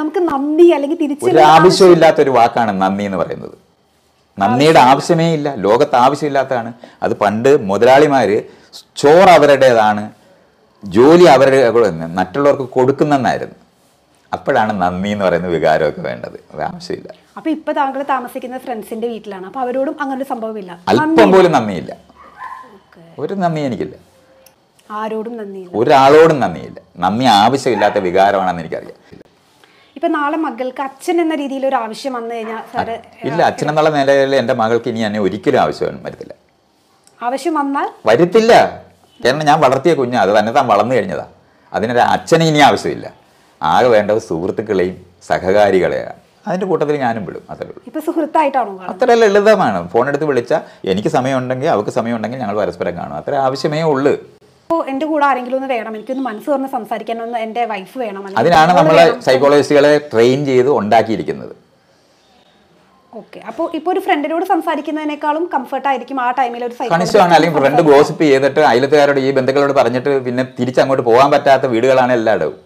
നമുക്ക് നന്ദി അല്ലെങ്കിൽ തിരിച്ചു ആവശ്യമില്ലാത്ത ഒരു വാക്കാണ് നന്ദി എന്ന് പറയുന്നത് നന്ദിയുടെ ആവശ്യമേ ഇല്ല ലോകത്ത് ആവശ്യമില്ലാത്തതാണ് അത് പണ്ട് മുതലാളിമാര് ചോറ് അവരുടേതാണ് ജോലി അവരുടെ മറ്റുള്ളവർക്ക് കൊടുക്കുന്നതായിരുന്നു അപ്പോഴാണ് നന്ദി എന്ന് പറയുന്ന വികാരമൊക്കെ വേണ്ടത് ആവശ്യമില്ല അപ്പൊ ഇപ്പൊ താങ്കൾ താമസിക്കുന്ന ഫ്രണ്ട്സിന്റെ വീട്ടിലാണ് അപ്പൊ അവരോടും അങ്ങനെ ഒരു സംഭവമില്ല അല്പം പോലും നന്ദിയില്ല ഒരു നന്ദി എനിക്കില്ല ആരോടും നന്ദിയില്ല ഒരാളോടും നന്ദിയില്ല നന്ദി ആവശ്യമില്ലാത്ത വികാരമാണെന്ന് എനിക്കറിയാം ഇപ്പൊ നാളെ മകൾക്ക് അച്ഛൻ എന്ന രീതിയിൽ ഒരു ആവശ്യം വന്നു കഴിഞ്ഞാൽ ഇല്ല അച്ഛൻ എന്നുള്ള നിലയിൽ എന്റെ മകൾക്ക് ഇനി എന്നെ ഒരിക്കലും ആവശ്യം വരത്തില്ല ആവശ്യം വന്നാൽ വരത്തില്ല കാരണം ഞാൻ വളർത്തിയ കുഞ്ഞാ അത് തന്നെ താൻ വളർന്നു കഴിഞ്ഞതാ അതിനൊരു അച്ഛനെ ഇനി ആവശ്യമില്ല ആകെ വേണ്ടത് സുഹൃത്തുക്കളെയും സഹകാരികളെയാണ് അതിന്റെ കൂട്ടത്തിൽ ഞാനും വിളും അത്രേ ഇപ്പൊ സുഹൃത്തായിട്ടാണോ അത്ര ലളിതമാണ് ഫോൺ എടുത്ത് വിളിച്ചാൽ എനിക്ക് സമയമുണ്ടെങ്കിൽ അവൾക്ക് സമയമുണ്ടെങ്കിൽ ഞങ്ങൾ പരസ്പരം കാണും അത്ര ആവശ്യമേ ഉള്ളൂ അപ്പോൾ എൻ്റെ കൂടെ ആരെങ്കിലും ഒന്ന് വേണം എനിക്കൊന്ന് മനസ്സ് തുറന്ന് സംസാരിക്കാൻ ഒന്ന് എൻ്റെ വൈഫ് വേണം അതിനാണ് നമ്മൾ സൈക്കോളജിസ്റ്റുകളെ ട്രെയിൻ ചെയ്ത് ഉണ്ടാക്കിയിരിക്കുന്നത് ഓക്കെ അപ്പോൾ ഇപ്പോൾ ഒരു ഫ്രണ്ടിനോട് സംസാരിക്കുന്നതിനേക്കാളും കംഫർട്ട് ആയിരിക്കും ആ ടൈമിൽ ഒരു കണിശമാണ് അല്ലെങ്കിൽ ഫ്രണ്ട് ഗോസിപ്പ് ചെയ്തിട്ട് അയലത്തുകാരോട് ഈ ബന്ധുക്കളോട് പറഞ്ഞിട്ട് പിന്നെ തിരിച്ചങ്ങോട്ട് പോകാൻ പറ്റാത്ത വീടുകളാണ് എല്ലായിടവും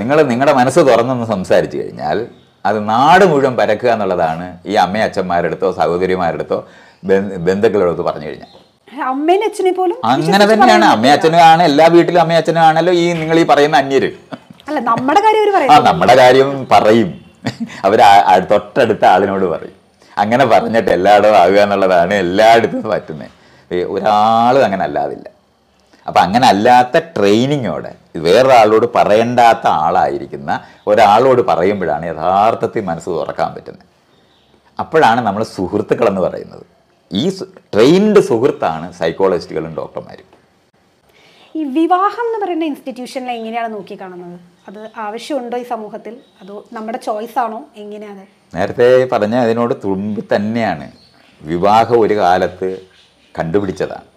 നിങ്ങൾ നിങ്ങളുടെ മനസ്സ് തുറന്നൊന്ന് സംസാരിച്ചു കഴിഞ്ഞാൽ അത് നാട് മുഴുവൻ പരക്കുക എന്നുള്ളതാണ് ഈ അമ്മയച്ഛന്മാരെടുത്തോ സഹോദരിമാരെടുത്തോ ബന്ധുക്കളെടുത്ത് പറഞ്ഞു കഴിഞ്ഞാൽ പോലും അങ്ങനെ തന്നെയാണ് അമ്മയും ആണ് എല്ലാ വീട്ടിലും അമ്മയും ആണല്ലോ ഈ നിങ്ങൾ ഈ പറയുന്ന അന്യര് അല്ല നമ്മുടെ കാര്യം ആ നമ്മുടെ കാര്യം പറയും അവർ തൊട്ടടുത്ത ആളിനോട് പറയും അങ്ങനെ പറഞ്ഞിട്ട് എല്ലായിടവും ആകുക എന്നുള്ളതാണ് എല്ലായിടത്തും പറ്റുന്നത് ഒരാളും അങ്ങനെ അല്ലാതില്ല അപ്പം അങ്ങനെ അല്ലാത്ത ട്രെയിനിങ്ങോടെ വേറൊരാളോട് പറയേണ്ടാത്ത ആളായിരിക്കുന്ന ഒരാളോട് പറയുമ്പോഴാണ് യഥാർത്ഥത്തിൽ മനസ്സ് തുറക്കാൻ പറ്റുന്നത് അപ്പോഴാണ് നമ്മൾ സുഹൃത്തുക്കളെന്ന് പറയുന്നത് ഈ ട്രെയിൻഡ് സുഹൃത്താണ് സൈക്കോളജിസ്റ്റുകളും ഡോക്ടർമാരും ഈ വിവാഹം എന്ന് പറയുന്ന ഇൻസ്റ്റിറ്റ്യൂഷനിൽ എങ്ങനെയാണ് നോക്കിക്കാണുന്നത് അത് ആവശ്യമുണ്ടോ ഈ സമൂഹത്തിൽ അതോ നമ്മുടെ ചോയ്സ് ആണോ എങ്ങനെയാണ് നേരത്തെ പറഞ്ഞ അതിനോട് തുമ്പി തന്നെയാണ് വിവാഹം ഒരു കാലത്ത് കണ്ടുപിടിച്ചതാണ്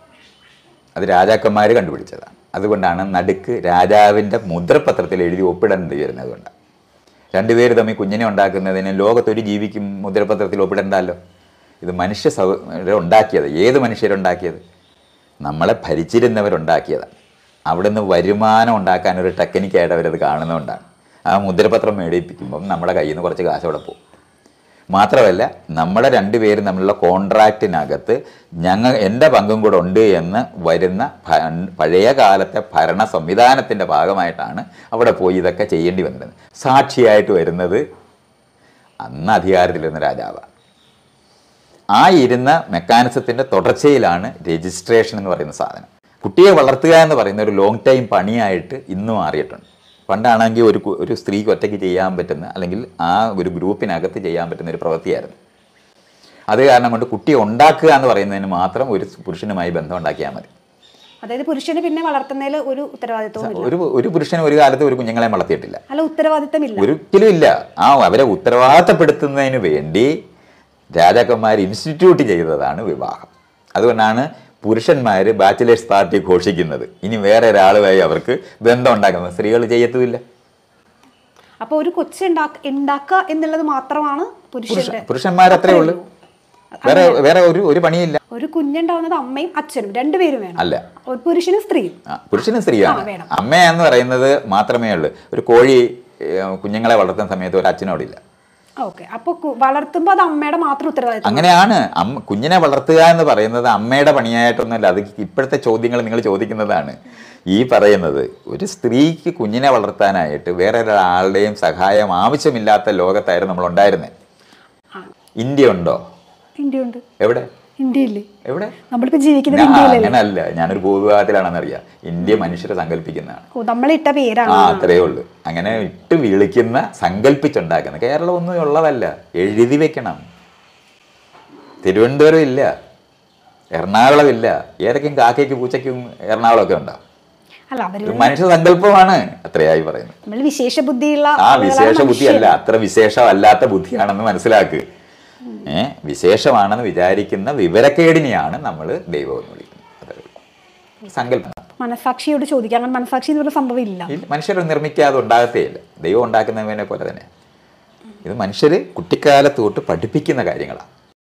അത് രാജാക്കന്മാർ കണ്ടുപിടിച്ചതാണ് അതുകൊണ്ടാണ് നടുക്ക് രാജാവിൻ്റെ മുദ്രപത്രത്തിൽ എഴുതി ഒപ്പിടേണ്ടി വരുന്നത് കൊണ്ട് രണ്ടുപേർ തമ്മിൽ കുഞ്ഞിനെ ഉണ്ടാക്കുന്നതിന് ലോകത്തൊരു ജീവിക്കും മുദ്രപത്രത്തിൽ ഒപ്പിടണ്ടല്ലോ ഇത് മനുഷ്യ സൗകര്യം ഉണ്ടാക്കിയത് ഏത് മനുഷ്യരുണ്ടാക്കിയത് നമ്മളെ ഭരിച്ചിരുന്നവരുണ്ടാക്കിയതാണ് അവിടുന്ന് വരുമാനം ഉണ്ടാക്കാൻ ഒരു ടെക്നിക്കായിട്ട് അവരത് കാണുന്നതുകൊണ്ടാണ് ആ മുദ്രപത്രം മേടിപ്പിക്കുമ്പം നമ്മുടെ കയ്യിൽ നിന്ന് കുറച്ച് കാശ് അവിടെ പോകും മാത്രമല്ല നമ്മളെ രണ്ടുപേരും തമ്മിലുള്ള കോൺട്രാക്റ്റിനകത്ത് ഞങ്ങൾ എൻ്റെ പങ്കും കൂടെ ഉണ്ട് എന്ന് വരുന്ന പഴയ കാലത്തെ ഭരണ സംവിധാനത്തിൻ്റെ ഭാഗമായിട്ടാണ് അവിടെ പോയി ഇതൊക്കെ ചെയ്യേണ്ടി വന്നിരുന്നത് സാക്ഷിയായിട്ട് വരുന്നത് അന്ന് അധികാരത്തിലിരുന്ന രാജാവാണ് ആ ഇരുന്ന മെക്കാനിസത്തിൻ്റെ തുടർച്ചയിലാണ് രജിസ്ട്രേഷൻ എന്ന് പറയുന്ന സാധനം കുട്ടിയെ വളർത്തുക എന്ന് പറയുന്ന ഒരു ലോങ് ടൈം പണിയായിട്ട് ഇന്ന് മാറിയിട്ടുണ്ട് പണ്ടാണെങ്കിൽ ഒരു ഒരു സ്ത്രീക്ക് ഒറ്റയ്ക്ക് ചെയ്യാൻ പറ്റുന്ന അല്ലെങ്കിൽ ആ ഒരു ഗ്രൂപ്പിനകത്ത് ചെയ്യാൻ പറ്റുന്ന ഒരു പ്രവൃത്തിയായിരുന്നു അത് കാരണം കൊണ്ട് കുട്ടിയെ ഉണ്ടാക്കുക എന്ന് പറയുന്നതിന് മാത്രം ഒരു പുരുഷനുമായി ബന്ധം ഉണ്ടാക്കിയാൽ മതി അതായത് പുരുഷന് പിന്നെ വളർത്തുന്നതിൽ ഒരു ഉത്തരവാദിത്വം ഒരു ഒരു പുരുഷന് ഒരു കാലത്ത് ഒരു കുഞ്ഞുങ്ങളെ വളർത്തിയിട്ടില്ല അല്ല ഉത്തരവാദിത്തം ഇല്ല ഒരിക്കലും ഇല്ല ആ അവരെ ഉത്തരവാദിത്തപ്പെടുത്തുന്നതിന് വേണ്ടി രാജാക്കന്മാർ ഇൻസ്റ്റിറ്റ്യൂട്ട് ചെയ്തതാണ് വിവാഹം അതുകൊണ്ടാണ് പുരുഷന്മാർ ബാച്ചിലേഴ്സ് പാർട്ടി ഘോഷിക്കുന്നത് ഇനി വേറെ ഒരാളുമായി അവർക്ക് ബന്ധം ഉണ്ടാക്കുന്നത് സ്ത്രീകൾ ചെയ്യത്തുമില്ല അപ്പോൾ ഒരു കൊച്ചുണ്ടാക്കുക എന്നുള്ളത് മാത്രമാണ് പുരുഷന്മാർ അത്രേ ഉള്ളൂ വേറെ വേറെ ഒരു ഒരു പണിയില്ല ഒരു കുഞ്ഞുണ്ടാവുന്നത് അമ്മയും അച്ഛനും രണ്ടുപേരും വേണം അല്ല പുരുഷനും സ്ത്രീയും പുരുഷനും സ്ത്രീയാണ് അമ്മയെന്ന് പറയുന്നത് മാത്രമേ ഉള്ളൂ ഒരു കോഴി കുഞ്ഞുങ്ങളെ വളർത്തുന്ന സമയത്ത് ഒരു അച്ഛനോടില്ല അപ്പോൾ വളർത്തുമ്പോൾ അത് അമ്മയുടെ മാത്രം ഉത്തരവാദിത്തം അങ്ങനെയാണ് കുഞ്ഞിനെ വളർത്തുക എന്ന് പറയുന്നത് അമ്മയുടെ പണിയായിട്ടൊന്നുമല്ല അത് ഇപ്പോഴത്തെ ചോദ്യങ്ങൾ നിങ്ങൾ ചോദിക്കുന്നതാണ് ഈ പറയുന്നത് ഒരു സ്ത്രീക്ക് കുഞ്ഞിനെ വളർത്താനായിട്ട് വേറെ ഒരാളുടെയും സഹായം ആവശ്യമില്ലാത്ത ലോകത്തായിരുന്നു നമ്മൾ ഉണ്ടായിരുന്നത് ഇന്ത്യ ഉണ്ടോ ഇന്ത്യ ഉണ്ട് എവിടെ ഇന്ത്യയില്ലേ എവിടെ അങ്ങനല്ല ഞാനൊരു ഭൂവിഭാഗത്തിലാണെന്ന് അറിയാം ഇന്ത്യ മനുഷ്യരെ സങ്കല്പിക്കുന്നതാണ് നമ്മളിട്ട പേരാണ് ആ അത്രയേ ഉള്ളൂ അങ്ങനെ ഇട്ട് വിളിക്കുന്ന സങ്കല്പിച്ചുണ്ടാക്കുന്ന കേരളം ഒന്നും ഉള്ളതല്ല എഴുതി വെക്കണം തിരുവനന്തപുരം ഇല്ല എറണാകുളം ഇല്ല ഏതൊക്കെയും കാക്കയ്ക്കും പൂച്ചയ്ക്കും ഒക്കെ ഉണ്ടാവും മനുഷ്യ സങ്കല്പമാണ് അത്രയായി പറയുന്നത് ബുദ്ധിയുള്ള ആ വിശേഷ ബുദ്ധിയല്ല അത്ര വിശേഷമല്ലാത്ത ബുദ്ധിയാണെന്ന് മനസ്സിലാക്കുക വിശേഷമാണെന്ന് വിചാരിക്കുന്ന വിവരക്കേടിനെയാണ് നമ്മൾ ദൈവം എന്ന് വിളിക്കുന്നത് സങ്കല്പം മനസാക്ഷിയോട് ചോദിക്കാം അങ്ങനെ മനസാക്ഷി എന്ന് പറഞ്ഞ സംഭവം ഇല്ല മനുഷ്യർ നിർമ്മിക്കാതെ ഉണ്ടാകത്തേയില്ല ദൈവം ഉണ്ടാക്കുന്നതിനെ പോലെ തന്നെ ഇത് മനുഷ്യർ കുട്ടിക്കാലത്ത് തൊട്ട് പഠിപ്പിക്കുന്ന കാര്യങ്ങളാണ്